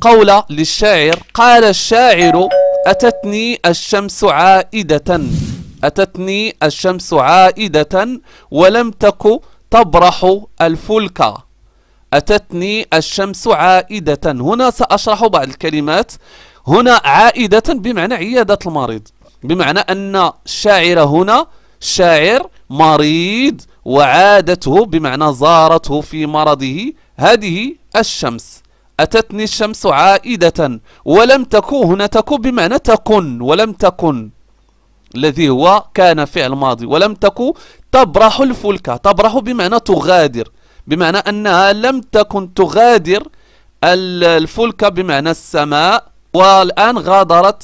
قول للشاعر قال الشاعر أتتني الشمس عائدة أتتني الشمس عائدة ولم تك تبرح الفلك أتتني الشمس عائدة هنا سأشرح بعض الكلمات هنا عائدة بمعنى عيادة المريض بمعنى أن الشاعر هنا شاعر مريض وعادته بمعنى زارته في مرضه هذه الشمس أتتني الشمس عائدة ولم تكن هنا تكون بمعنى تكن ولم تكن الذي هو كان فعل ماضي ولم تكن تبرح الفلكة تبرح بمعنى تغادر بمعنى أنها لم تكن تغادر الفلكة بمعنى السماء والآن غادرت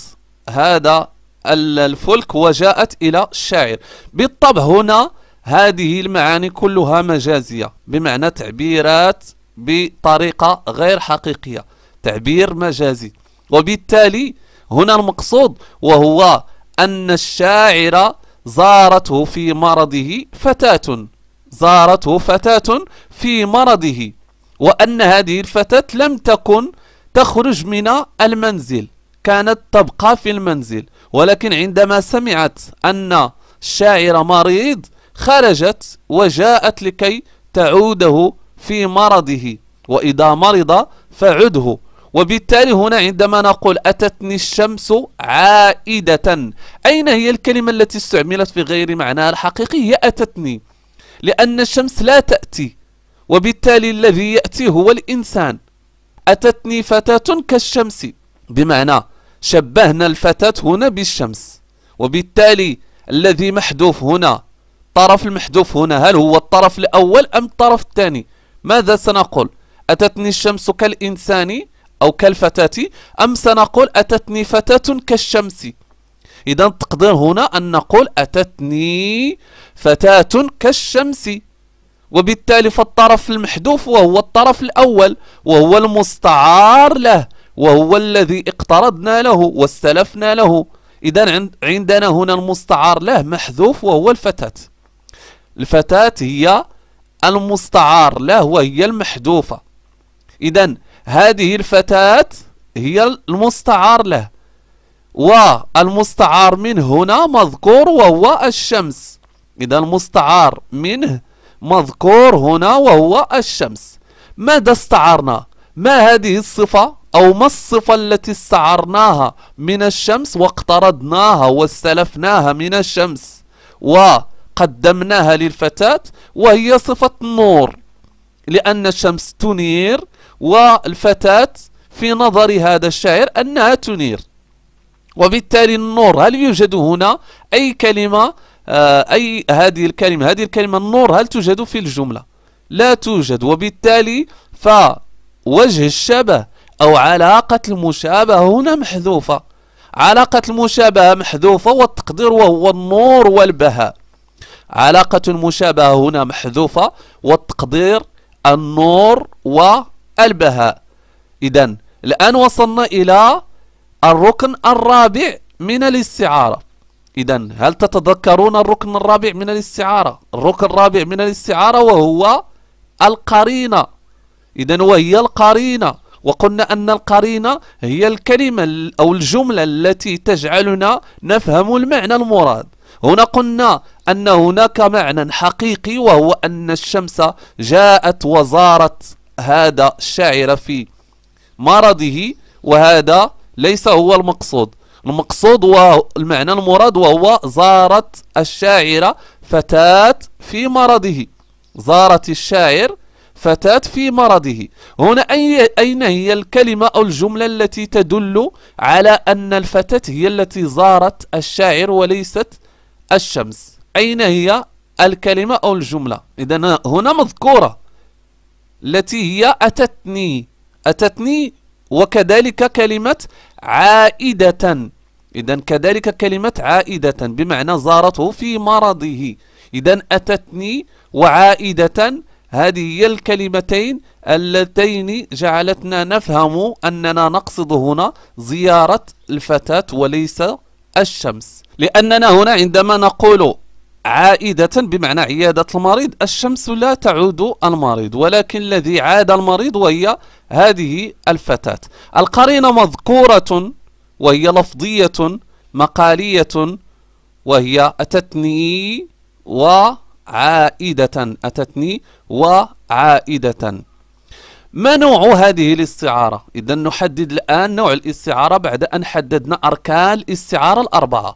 هذا الفلك وجاءت إلى الشاعر بالطبع هنا هذه المعاني كلها مجازية بمعنى تعبيرات بطريقة غير حقيقية تعبير مجازي وبالتالي هنا المقصود وهو أن الشاعر زارته في مرضه فتاة زارته فتاة في مرضه وأن هذه الفتاة لم تكن تخرج من المنزل كانت تبقى في المنزل ولكن عندما سمعت أن الشاعر مريض خرجت وجاءت لكي تعوده في مرضه وإذا مرض فعده وبالتالي هنا عندما نقول أتتني الشمس عائدة أين هي الكلمة التي استعملت في غير معناها الحقيقي هي أتتني لأن الشمس لا تأتي وبالتالي الذي يأتي هو الإنسان أتتني فتاة كالشمس بمعنى شبهنا الفتاة هنا بالشمس وبالتالي الذي محذوف هنا طرف المحذوف هنا هل هو الطرف الأول أم الطرف الثاني ماذا سنقول أتتني الشمس كالإنسان أو كالفتاة أم سنقول أتتني فتاة كالشمس إذا تقدر هنا أن نقول أتتني فتاة كالشمس وبالتالي فالطرف المحذوف وهو الطرف الأول وهو المستعار له وهو الذي اقترضنا له واستلفنا له إذا عندنا هنا المستعار له محذوف وهو الفتاة الفتاة هي المستعار لا هو هي المحذوفة إذا هذه الفتاة هي المستعار له والمستعار من هنا مذكور وهو الشمس إذا المستعار منه مذكور هنا وهو الشمس ماذا استعرنا ما هذه الصفة أو ما الصفة التي استعرناها من الشمس واقترضناها واستلفناها من الشمس و قدمناها للفتاة وهي صفة نور لأن الشمس تنير والفتاة في نظر هذا الشاعر أنها تنير وبالتالي النور هل يوجد هنا أي كلمة آه، أي هذه الكلمة هذه الكلمة النور هل توجد في الجملة لا توجد وبالتالي فوجه الشبه أو علاقة المشابهة هنا محذوفة علاقة المشابهة محذوفة والتقدير وهو النور والبهاء علاقة المشابهة هنا محذوفة والتقدير النور والبهاء إذا الآن وصلنا إلى الركن الرابع من الاستعارة إذا هل تتذكرون الركن الرابع من الاستعارة الركن الرابع من الاستعارة وهو القرينة إذا وهي القرينة وقلنا أن القرينة هي الكلمة أو الجملة التي تجعلنا نفهم المعنى المراد هنا قلنا أن هناك معنى حقيقي وهو أن الشمس جاءت وزارت هذا الشاعر في مرضه وهذا ليس هو المقصود المقصود والمعنى المراد وهو زارت الشاعر فتاة في مرضه زارت الشاعر فتاة في مرضه هنا أي أين هي الكلمة أو الجملة التي تدل على أن الفتاة هي التي زارت الشاعر وليست الشمس أين هي الكلمة أو الجملة إذا هنا مذكورة التي هي أتتني أتتني وكذلك كلمة عائدة إذا كذلك كلمة عائدة بمعنى زارته في مرضه إذا أتتني وعائدة هذه هي الكلمتين اللتين جعلتنا نفهم أننا نقصد هنا زيارة الفتاة وليس الشمس لأننا هنا عندما نقول عائدة بمعنى عيادة المريض الشمس لا تعود المريض ولكن الذي عاد المريض وهي هذه الفتاة القرينة مذكورة وهي لفظية مقالية وهي أتتني وعائدة أتتني وعائدة ما نوع هذه الاستعارة؟ إذا نحدد الآن نوع الاستعارة بعد أن حددنا أركان الاستعارة الأربعة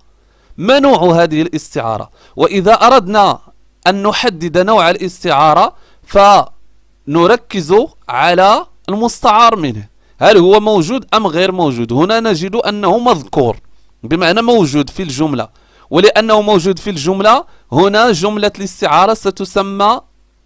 ما نوع هذه الاستعارة؟ وإذا أردنا أن نحدد نوع الاستعارة فنركز على المستعار منه هل هو موجود أم غير موجود؟ هنا نجد أنه مذكور بمعنى موجود في الجملة ولأنه موجود في الجملة هنا جملة الاستعارة ستسمى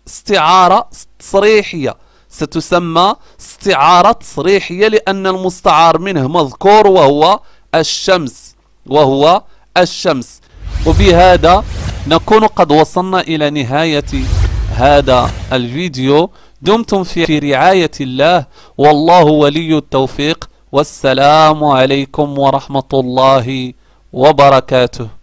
استعارة تصريحية ستسمى استعارة تصريحية لأن المستعار منه مذكور وهو الشمس وهو الشمس وبهذا نكون قد وصلنا إلى نهاية هذا الفيديو دمتم في رعاية الله والله ولي التوفيق والسلام عليكم ورحمة الله وبركاته